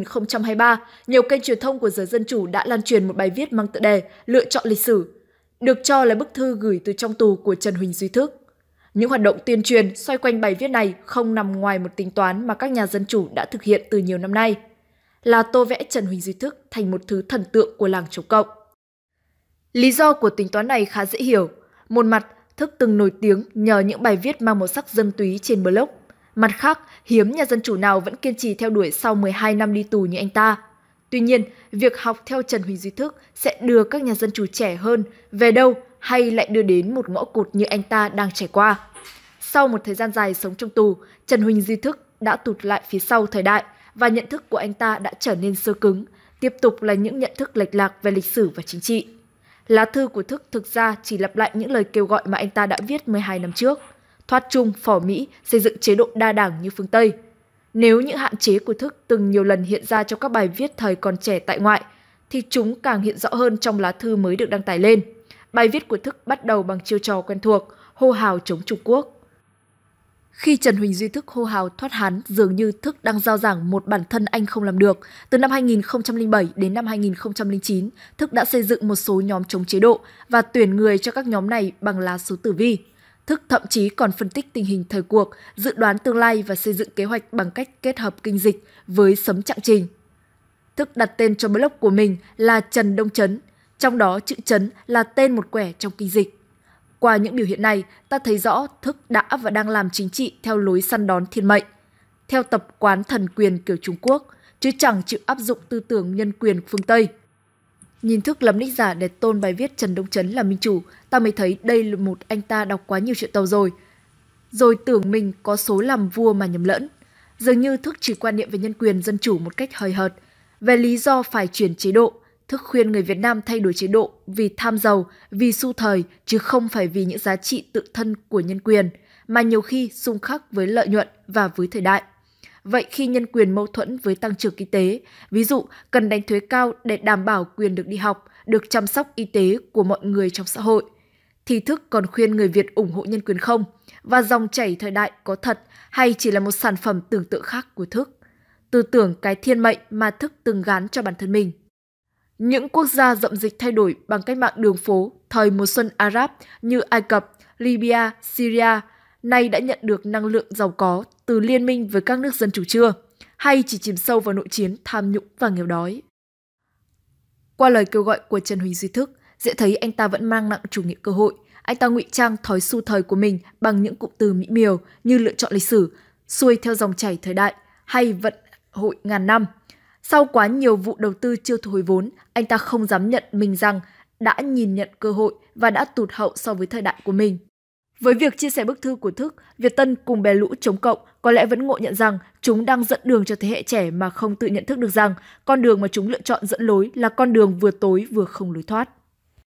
2023, nhiều kênh truyền thông của giới dân chủ đã lan truyền một bài viết mang tựa đề Lựa chọn lịch sử, được cho là bức thư gửi từ trong tù của Trần Huỳnh Duy Thức. Những hoạt động tuyên truyền xoay quanh bài viết này không nằm ngoài một tính toán mà các nhà dân chủ đã thực hiện từ nhiều năm nay, là tô vẽ Trần Huỳnh Duy Thức thành một thứ thần tượng của làng chống cộng. Lý do của tính toán này khá dễ hiểu. Một mặt, Thức từng nổi tiếng nhờ những bài viết mang màu sắc dân túy trên blog Mặt khác, hiếm nhà dân chủ nào vẫn kiên trì theo đuổi sau 12 năm đi tù như anh ta. Tuy nhiên, việc học theo Trần Huỳnh Duy Thức sẽ đưa các nhà dân chủ trẻ hơn về đâu hay lại đưa đến một ngõ cụt như anh ta đang trải qua. Sau một thời gian dài sống trong tù, Trần Huỳnh Duy Thức đã tụt lại phía sau thời đại và nhận thức của anh ta đã trở nên sơ cứng, tiếp tục là những nhận thức lệch lạc về lịch sử và chính trị. Lá thư của Thức thực ra chỉ lặp lại những lời kêu gọi mà anh ta đã viết 12 năm trước – thoát trung phỏ Mỹ, xây dựng chế độ đa đảng như phương Tây. Nếu những hạn chế của thức từng nhiều lần hiện ra trong các bài viết thời còn trẻ tại ngoại, thì chúng càng hiện rõ hơn trong lá thư mới được đăng tải lên. Bài viết của thức bắt đầu bằng chiêu trò quen thuộc, hô hào chống Trung Quốc. Khi Trần Huỳnh Duy Thức hô hào thoát Hán, dường như Thức đang giao giảng một bản thân anh không làm được. Từ năm 2007 đến năm 2009, Thức đã xây dựng một số nhóm chống chế độ và tuyển người cho các nhóm này bằng lá số tử vi. Thức thậm chí còn phân tích tình hình thời cuộc, dự đoán tương lai và xây dựng kế hoạch bằng cách kết hợp kinh dịch với sấm trạng trình. Thức đặt tên cho blog của mình là Trần Đông Trấn, trong đó chữ Trấn là tên một quẻ trong kinh dịch. Qua những biểu hiện này, ta thấy rõ Thức đã và đang làm chính trị theo lối săn đón thiên mệnh, theo tập quán thần quyền kiểu Trung Quốc, chứ chẳng chịu áp dụng tư tưởng nhân quyền phương Tây – Nhìn thức lắm nick giả để tôn bài viết Trần Đông Trấn là minh chủ, ta mới thấy đây là một anh ta đọc quá nhiều chuyện tàu rồi. Rồi tưởng mình có số làm vua mà nhầm lẫn. Dường như thức chỉ quan niệm về nhân quyền dân chủ một cách hời hợt. Về lý do phải chuyển chế độ, thức khuyên người Việt Nam thay đổi chế độ vì tham giàu, vì xu thời, chứ không phải vì những giá trị tự thân của nhân quyền, mà nhiều khi xung khắc với lợi nhuận và với thời đại. Vậy khi nhân quyền mâu thuẫn với tăng trưởng kinh tế, ví dụ cần đánh thuế cao để đảm bảo quyền được đi học, được chăm sóc y tế của mọi người trong xã hội. Thì thức còn khuyên người Việt ủng hộ nhân quyền không? Và dòng chảy thời đại có thật hay chỉ là một sản phẩm tưởng tượng khác của thức? Tư tưởng cái thiên mệnh mà thức từng gán cho bản thân mình. Những quốc gia rậm dịch thay đổi bằng cách mạng đường phố thời mùa xuân Arab như Ai Cập, Libya, Syria – nay đã nhận được năng lượng giàu có từ liên minh với các nước dân chủ chưa, hay chỉ chìm sâu vào nội chiến tham nhũng và nghèo đói. Qua lời kêu gọi của Trần Huỳnh Duy Thức, dễ thấy anh ta vẫn mang nặng chủ nghĩa cơ hội. Anh ta ngụy trang thói xu thời của mình bằng những cụm từ mỹ miều như lựa chọn lịch sử, xuôi theo dòng chảy thời đại hay vận hội ngàn năm. Sau quá nhiều vụ đầu tư chưa thu hồi vốn, anh ta không dám nhận mình rằng đã nhìn nhận cơ hội và đã tụt hậu so với thời đại của mình. Với việc chia sẻ bức thư của Thức, Việt Tân cùng bè lũ chống cộng có lẽ vẫn ngộ nhận rằng chúng đang dẫn đường cho thế hệ trẻ mà không tự nhận thức được rằng con đường mà chúng lựa chọn dẫn lối là con đường vừa tối vừa không lối thoát.